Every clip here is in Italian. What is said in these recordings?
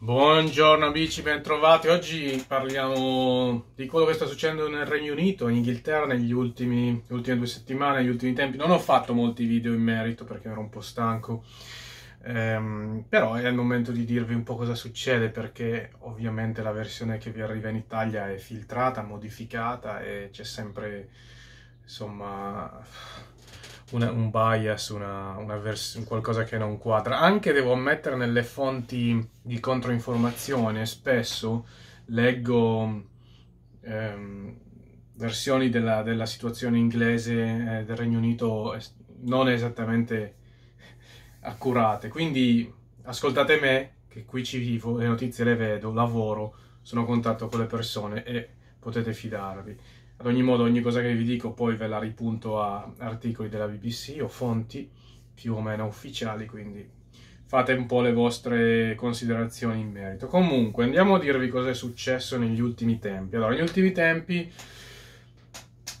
Buongiorno amici, bentrovati. Oggi parliamo di quello che sta succedendo nel Regno Unito, in Inghilterra, negli ultimi ultime due settimane, negli ultimi tempi. Non ho fatto molti video in merito perché ero un po' stanco, ehm, però è il momento di dirvi un po' cosa succede perché ovviamente la versione che vi arriva in Italia è filtrata, modificata e c'è sempre, insomma una, un bias, una, una vers- qualcosa che non quadra. Anche devo ammettere nelle fonti di controinformazione, spesso leggo ehm, versioni della, della, situazione inglese eh, del Regno Unito non esattamente accurate. Quindi ascoltate me, che qui ci vivo, le notizie le vedo, lavoro, sono a contatto con le persone e potete fidarvi. Ad ogni modo, ogni cosa che vi dico poi ve la ripunto a articoli della BBC o fonti più o meno ufficiali, quindi fate un po' le vostre considerazioni in merito. Comunque, andiamo a dirvi cosa è successo negli ultimi tempi. Allora, negli ultimi tempi,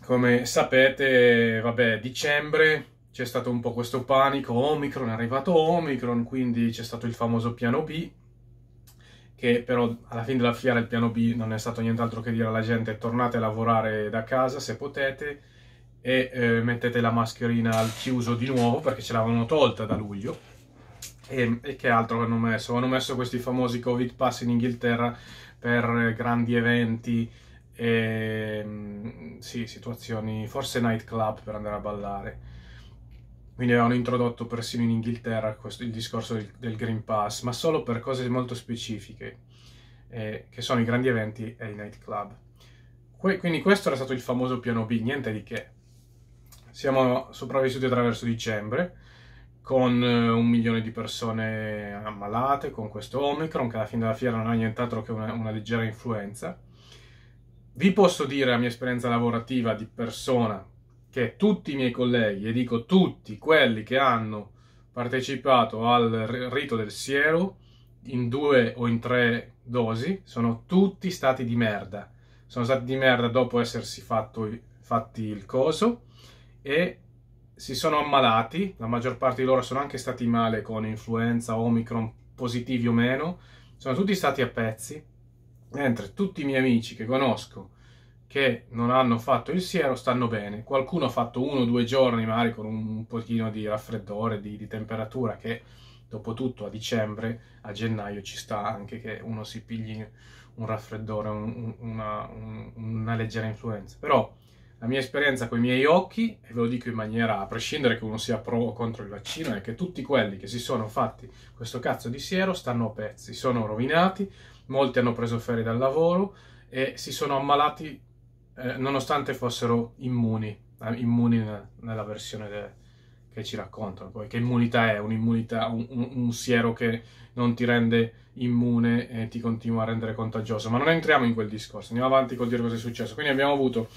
come sapete, vabbè, dicembre c'è stato un po' questo panico, Omicron, è arrivato Omicron, quindi c'è stato il famoso piano B, che però alla fine della fiera il piano B non è stato nient'altro che dire alla gente tornate a lavorare da casa se potete e eh, mettete la mascherina al chiuso di nuovo perché ce l'avevano tolta da luglio e, e, che altro hanno messo? Hanno messo questi famosi covid pass in Inghilterra per grandi eventi e mm, sì, situazioni, forse nightclub per andare a ballare quindi avevano introdotto persino in Inghilterra questo, il discorso del, del, Green Pass, ma solo per cose molto specifiche, eh, che sono i grandi eventi e i nightclub. Que- quindi questo era stato il famoso piano B, niente di che. Siamo sopravvissuti attraverso dicembre, con eh, un milione di persone ammalate, con questo Omicron, che alla fine della fiera non ha nient'altro che una, una leggera influenza. Vi posso dire la mia esperienza lavorativa di persona, che tutti i miei colleghi, e dico tutti quelli che hanno partecipato al rito del siero, in due o in tre dosi, sono tutti stati di merda. Sono stati di merda dopo essersi fatto, fatti il coso e si sono ammalati, la maggior parte di loro sono anche stati male con influenza, Omicron, positivi o meno, sono tutti stati a pezzi, mentre tutti i miei amici che conosco che non hanno fatto il siero stanno bene. Qualcuno ha fatto uno o due giorni magari con un pochino di raffreddore, di, di temperatura che dopo tutto a dicembre, a gennaio ci sta anche che uno si pigli un raffreddore, un, una, un, una, leggera influenza. Però la mia esperienza con i miei occhi, e ve lo dico in maniera a prescindere che uno sia pro o contro il vaccino, è che tutti quelli che si sono fatti questo cazzo di siero stanno a pezzi, sono rovinati, molti hanno preso ferie dal lavoro e si sono ammalati eh, nonostante fossero immuni, eh, immuni nella versione de, che ci raccontano. Poi, che immunità è? Un'immunità, un, un, un siero che non ti rende immune e ti continua a rendere contagioso. Ma non entriamo in quel discorso, andiamo avanti col dire cosa è successo. Quindi abbiamo avuto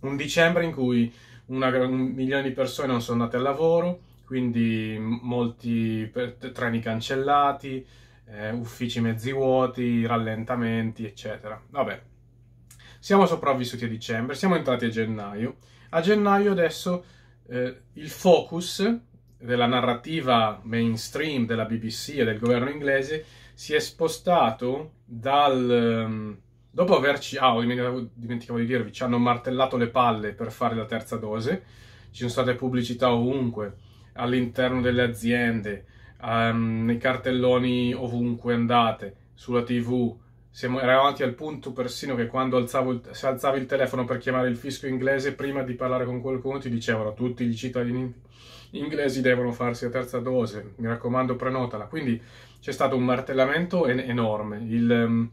un dicembre in cui una, un milione di persone non sono andate al lavoro, quindi molti treni cancellati, eh, uffici mezzi vuoti, rallentamenti, eccetera. Vabbè, siamo sopravvissuti a dicembre, siamo entrati a gennaio. A gennaio adesso eh, il focus della narrativa mainstream della BBC e del governo inglese si è spostato dal... Ehm, dopo averci... Ah, dimenticavo, dimenticavo di dirvi, ci hanno martellato le palle per fare la terza dose, ci sono state pubblicità ovunque, all'interno delle aziende, um, nei cartelloni ovunque andate, sulla tv, siamo, arrivati al punto persino che quando alzavo il, se alzavi il telefono per chiamare il fisco inglese, prima di parlare con qualcuno ti dicevano tutti i cittadini inglesi devono farsi la terza dose, mi raccomando prenotala. Quindi c'è stato un martellamento en- enorme. Il, mm,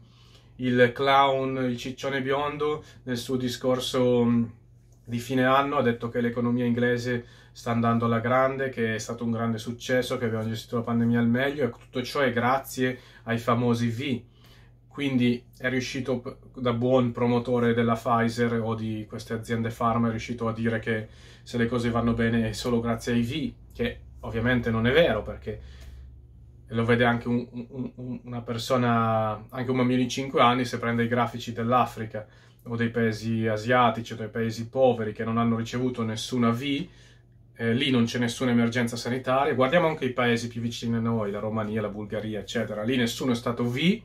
il, clown, il ciccione biondo, nel suo discorso mm, di fine anno ha detto che l'economia inglese sta andando alla grande, che è stato un grande successo, che abbiamo gestito la pandemia al meglio e tutto ciò è grazie ai famosi V quindi è riuscito da buon promotore della Pfizer o di queste aziende farma, è riuscito a dire che se le cose vanno bene è solo grazie ai V, che ovviamente non è vero perché lo vede anche un, un, una persona, anche un bambino di 5 anni, se prende i grafici dell'Africa o dei paesi asiatici o dei paesi poveri che non hanno ricevuto nessuna V, eh, lì non c'è nessuna emergenza sanitaria. Guardiamo anche i paesi più vicini a noi, la Romania, la Bulgaria, eccetera. Lì nessuno è stato V,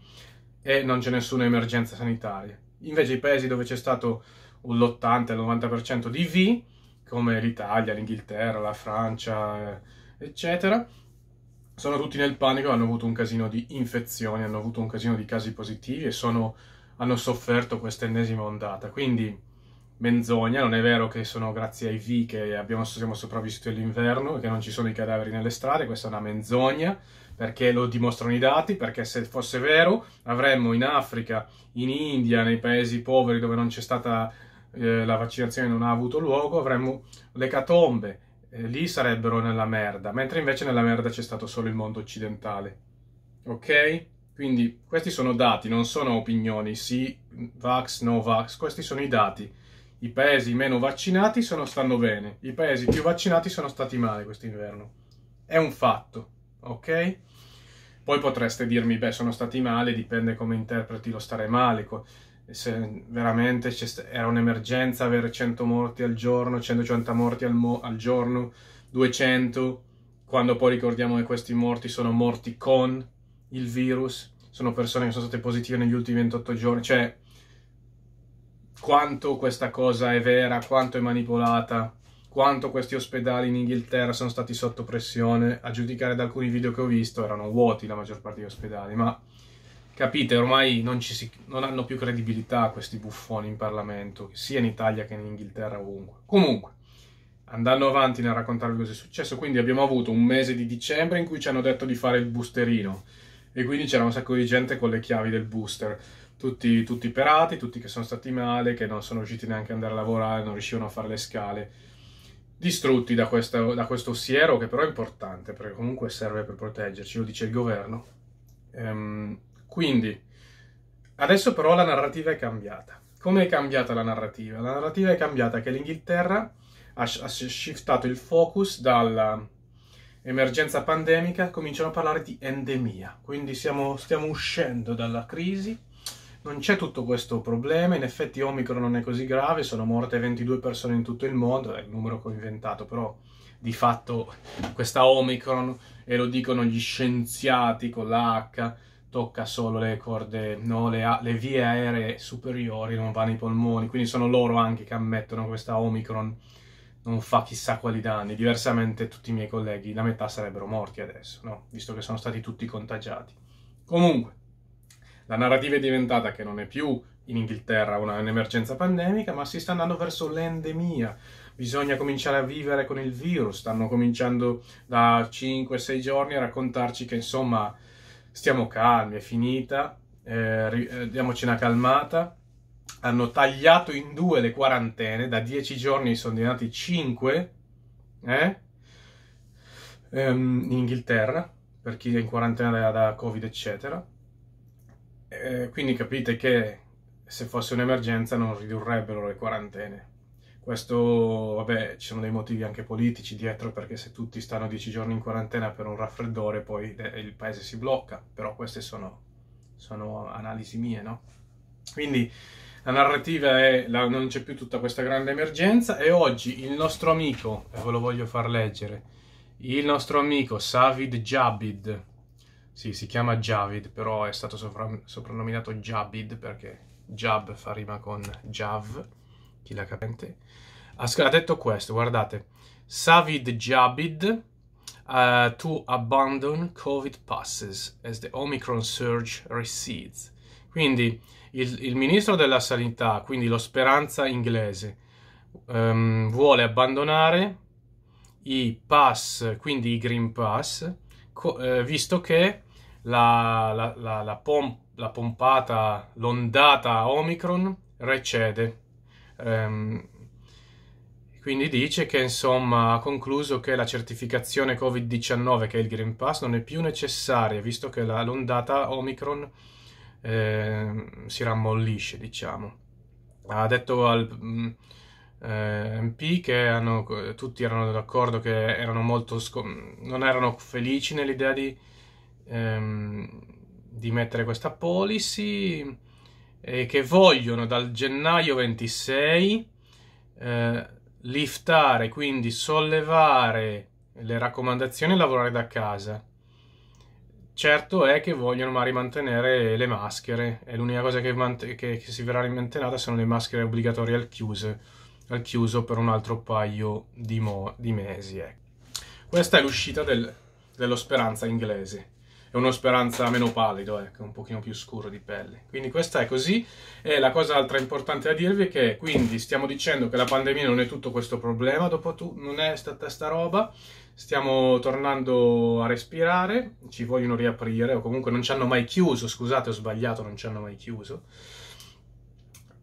e non c'è nessuna emergenza sanitaria. Invece i paesi dove c'è stato un l'80-90% di V, come l'Italia, l'Inghilterra, la Francia, eh, eccetera, sono tutti nel panico, hanno avuto un casino di infezioni, hanno avuto un casino di casi positivi e sono, hanno sofferto questa ennesima ondata. Quindi menzogna, non è vero che sono grazie ai V che abbiamo, siamo sopravvissuti all'inverno e che non ci sono i cadaveri nelle strade, questa è una menzogna perché lo dimostrano i dati, perché se fosse vero avremmo in Africa, in India, nei paesi poveri dove non c'è stata eh, la vaccinazione, non ha avuto luogo, avremmo le catombe, eh, lì sarebbero nella merda, mentre invece nella merda c'è stato solo il mondo occidentale. Ok? Quindi questi sono dati, non sono opinioni, sì, vax, no vax, questi sono i dati. I paesi meno vaccinati sono, stanno bene, i paesi più vaccinati sono stati male quest'inverno. È un fatto ok? Poi potreste dirmi, beh, sono stati male, dipende come interpreti lo stare male, se veramente era un'emergenza avere 100 morti al giorno, 150 morti al, mo al giorno, 200, quando poi ricordiamo che questi morti sono morti con il virus, sono persone che sono state positive negli ultimi 28 giorni, cioè quanto questa cosa è vera, quanto è manipolata, quanto questi ospedali in Inghilterra sono stati sotto pressione, a giudicare da alcuni video che ho visto erano vuoti la maggior parte degli ospedali, ma capite, ormai non, si, non hanno più credibilità questi buffoni in Parlamento, sia in Italia che in Inghilterra, ovunque. Comunque, andando avanti nel raccontarvi cosa è successo, quindi abbiamo avuto un mese di dicembre in cui ci hanno detto di fare il boosterino, e quindi c'era un sacco di gente con le chiavi del booster. Tutti, tutti perati, tutti che sono stati male, che non sono riusciti neanche ad andare a lavorare, non riuscivano a fare le scale distrutti da questo, da questo siero che però è importante perché comunque serve per proteggerci, lo dice il governo. Ehm, quindi, adesso però la narrativa è cambiata. Come è cambiata la narrativa? La narrativa è cambiata che l'Inghilterra ha, sh- ha shiftato il focus dalla emergenza pandemica, cominciano a parlare di endemia, quindi siamo, stiamo uscendo dalla crisi non c'è tutto questo problema, in effetti Omicron non è così grave, sono morte 22 persone in tutto il mondo, è il numero che ho inventato, però di fatto questa Omicron, e lo dicono gli scienziati con l'H, tocca solo le corde, no, le, le vie aeree superiori, non va nei polmoni, quindi sono loro anche che ammettono questa Omicron non fa chissà quali danni, diversamente tutti i miei colleghi, la metà sarebbero morti adesso, no? visto che sono stati tutti contagiati. Comunque, la narrativa è diventata che non è più in Inghilterra una, un'emergenza pandemica, ma si sta andando verso l'endemia. Bisogna cominciare a vivere con il virus. Stanno cominciando da 5-6 giorni a raccontarci che insomma stiamo calmi, è finita, eh, eh, diamoci una calmata. Hanno tagliato in due le quarantene, da 10 giorni sono diventati 5 eh? ehm, in Inghilterra, per chi è in quarantena da, da Covid, eccetera eh, quindi capite che se fosse un'emergenza non ridurrebbero le quarantene. Questo, vabbè, ci sono dei motivi anche politici dietro, perché se tutti stanno dieci giorni in quarantena per un raffreddore, poi eh, il paese si blocca. Però queste sono, sono analisi mie, no? Quindi la narrativa è la, non c'è più tutta questa grande emergenza e oggi il nostro amico, e ve lo voglio far leggere, il nostro amico Savid Jabid, sì, si chiama Javid, però è stato soprannominato Jabid perché Jab fa rima con Jav, chi la capente. Ha, ha detto questo, guardate. Savid Jabid uh, to abandon COVID passes as the Omicron surge recedes. Quindi il, il ministro della sanità, quindi lo Speranza inglese, um, vuole abbandonare i pass, quindi i Green Pass, co- eh, visto che la, la, la, la, pom- la pompata, l'ondata Omicron recede. Um, quindi dice che insomma ha concluso che la certificazione Covid-19 che è il Green Pass non è più necessaria visto che la, l'ondata Omicron eh, si rammollisce diciamo. Ha detto al mh, mm, eh, MP che hanno, tutti erano d'accordo che erano molto sc- non erano felici nell'idea di ehm, di mettere questa policy eh, che vogliono dal gennaio 26 eh, liftare, quindi sollevare le raccomandazioni e lavorare da casa. Certo è che vogliono magari mantenere le maschere e l'unica cosa che, che, che si verrà rimantenata sono le maschere obbligatorie al, chiuse, al chiuso per un altro paio di, di mesi. Eh. Questa è l'uscita del, dello speranza inglese e uno speranza meno pallido, ecco, un pochino più scuro di pelle. Quindi questa è così. E la cosa altra importante da dirvi è che quindi stiamo dicendo che la pandemia non è tutto questo problema, dopo tu non è stata sta roba, stiamo tornando a respirare, ci vogliono riaprire, o comunque non ci hanno mai chiuso, scusate ho sbagliato, non ci hanno mai chiuso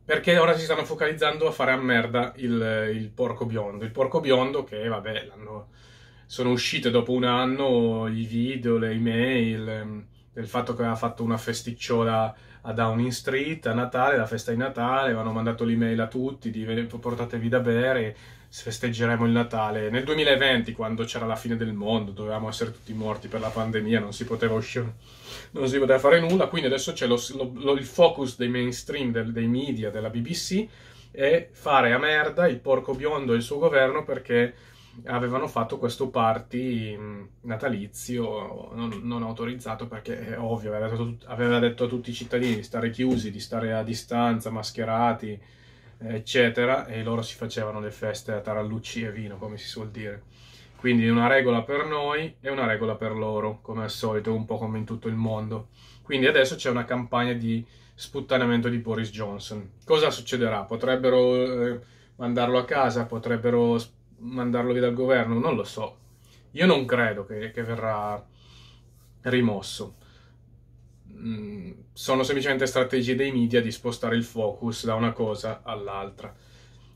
perché ora si stanno focalizzando a fare a merda il, il, porco biondo. Il porco biondo che, vabbè, l'hanno sono uscite dopo un anno i video, le email ehm, del fatto che aveva fatto una festicciola a Downing Street a Natale, la festa di Natale, avevano mandato l'email a tutti di portatevi da bere, festeggeremo il Natale. Nel 2020, quando c'era la fine del mondo, dovevamo essere tutti morti per la pandemia, non si poteva uscire, non si poteva fare nulla, quindi adesso c'è lo, lo, il focus dei mainstream, del, dei media, della BBC, è fare a merda il porco biondo e il suo governo perché avevano fatto questo party mm, natalizio non, non autorizzato perché è ovvio, aveva detto, aveva detto, a tutti i cittadini di stare chiusi, di stare a distanza, mascherati, eccetera, e loro si facevano le feste a tarallucci e vino, come si suol dire. Quindi una regola per noi e una regola per loro, come al solito, un po' come in tutto il mondo. Quindi adesso c'è una campagna di sputtanamento di Boris Johnson. Cosa succederà? Potrebbero eh, mandarlo a casa, potrebbero mandarlo via dal governo, non lo so. Io non credo che, che verrà rimosso. Mm, sono semplicemente strategie dei media di spostare il focus da una cosa all'altra.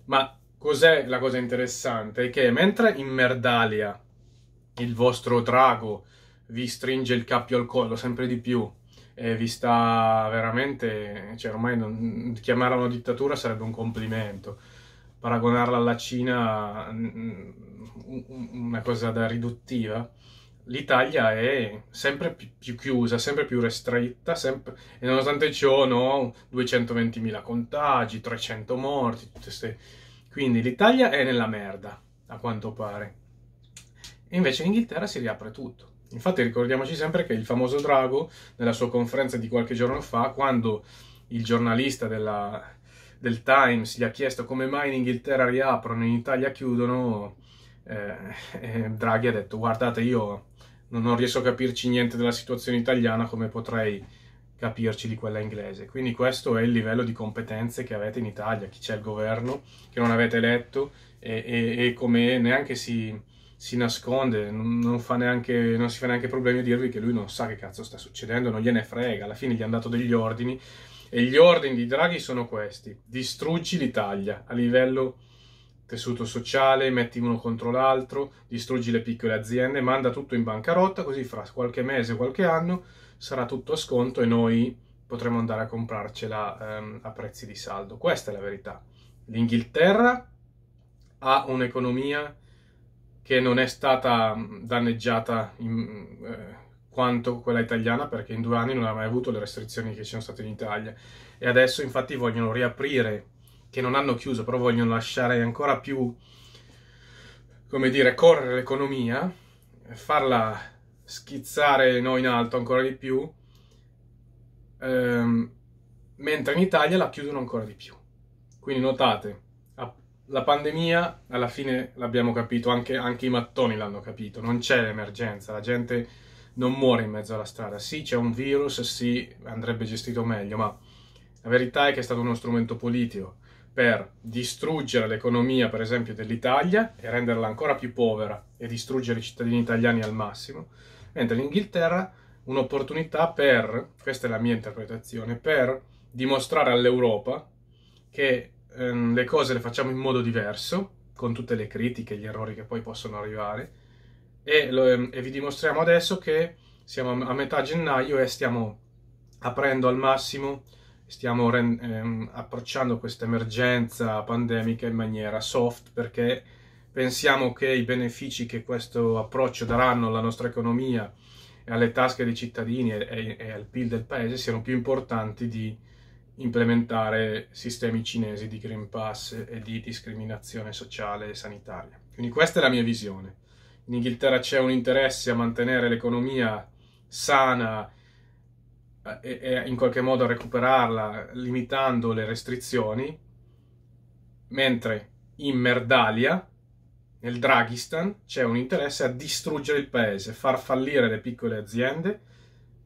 Ma cos'è la cosa interessante? È che mentre in Merdalia il vostro drago vi stringe il cappio al collo sempre di più e vi sta veramente, cioè ormai non, chiamarla una dittatura sarebbe un complimento paragonarla alla Cina mm, mm, una cosa da riduttiva. L'Italia è sempre più chiusa, sempre più restretta, sempre... e nonostante ciò, no, 220.000 contagi, 300 morti, tutte queste... Quindi l'Italia è nella merda, a quanto pare. E invece in Inghilterra si riapre tutto. Infatti ricordiamoci sempre che il famoso Drago, nella sua conferenza di qualche giorno fa, quando il giornalista della del Times gli ha chiesto come mai in Inghilterra riaprono, e in Italia chiudono, eh, Draghi ha detto guardate io non, riesco a capirci niente della situazione italiana come potrei capirci di quella inglese. Quindi questo è il livello di competenze che avete in Italia, chi c'è il governo, che non avete eletto e, e, e come neanche si, si nasconde, non, non, neanche, non si fa neanche problemi a dirvi che lui non sa che cazzo sta succedendo, non gliene frega, alla fine gli hanno dato degli ordini e gli ordini di Draghi sono questi: distruggi l'Italia a livello tessuto sociale, metti uno contro l'altro, distruggi le piccole aziende, manda tutto in bancarotta, così fra qualche mese, qualche anno sarà tutto a sconto e noi potremo andare a comprarcela ehm, a prezzi di saldo. Questa è la verità. L'Inghilterra ha un'economia che non è stata danneggiata in, eh, quanto quella italiana perché in due anni non ha mai avuto le restrizioni che ci sono state in Italia e adesso infatti vogliono riaprire, che non hanno chiuso, però vogliono lasciare ancora più, come dire, correre l'economia, farla schizzare no, in alto ancora di più, ehm, mentre in Italia la chiudono ancora di più. Quindi notate, la pandemia alla fine l'abbiamo capito, anche, anche i mattoni l'hanno capito, non c'è l'emergenza, la gente non muore in mezzo alla strada. Sì, c'è un virus, sì, andrebbe gestito meglio, ma la verità è che è stato uno strumento politico per distruggere l'economia, per esempio, dell'Italia e renderla ancora più povera e distruggere i cittadini italiani al massimo, mentre l'Inghilterra un'opportunità per, questa è la mia interpretazione, per dimostrare all'Europa che ehm, le cose le facciamo in modo diverso, con tutte le critiche e gli errori che poi possono arrivare, e, lo, ehm, e vi dimostriamo adesso che siamo a metà gennaio e stiamo aprendo al massimo, stiamo ehm, approcciando questa emergenza pandemica in maniera soft perché pensiamo che i benefici che questo approccio daranno alla nostra economia e alle tasche dei cittadini e, e, e al PIL del paese siano più importanti di implementare sistemi cinesi di Green Pass e di discriminazione sociale e sanitaria. Quindi questa è la mia visione in Inghilterra c'è un interesse a mantenere l'economia sana eh, e, e in qualche modo a recuperarla limitando le restrizioni, mentre in Merdalia, nel Draghistan, c'è un interesse a distruggere il paese, far fallire le piccole aziende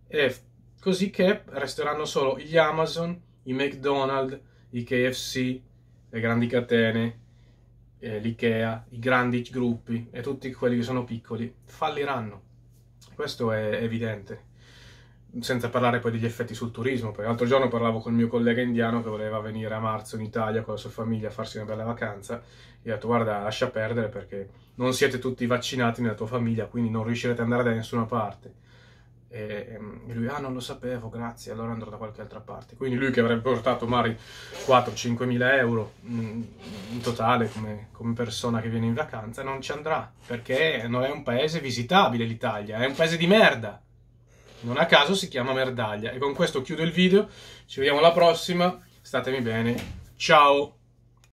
e così che resteranno solo gli Amazon, i McDonald's, i KFC, le grandi catene eh, l'IKEA, i grandi gruppi e tutti quelli che sono piccoli falliranno. Questo è evidente. Senza parlare poi degli effetti sul turismo, perché l'altro giorno parlavo con il mio collega indiano che voleva venire a marzo in Italia con la sua famiglia a farsi una bella vacanza e ho detto guarda lascia perdere perché non siete tutti vaccinati nella tua famiglia, quindi non riuscirete ad andare da nessuna parte e, e ehm, lui, ah non lo sapevo, grazie, allora andrò da qualche altra parte. Quindi lui che avrebbe portato magari 4-5 mila euro mm, in totale come, come, persona che viene in vacanza, non ci andrà, perché non è un paese visitabile l'Italia, è un paese di merda. Non a caso si chiama Merdaglia. E con questo chiudo il video, ci vediamo alla prossima, statemi bene, ciao!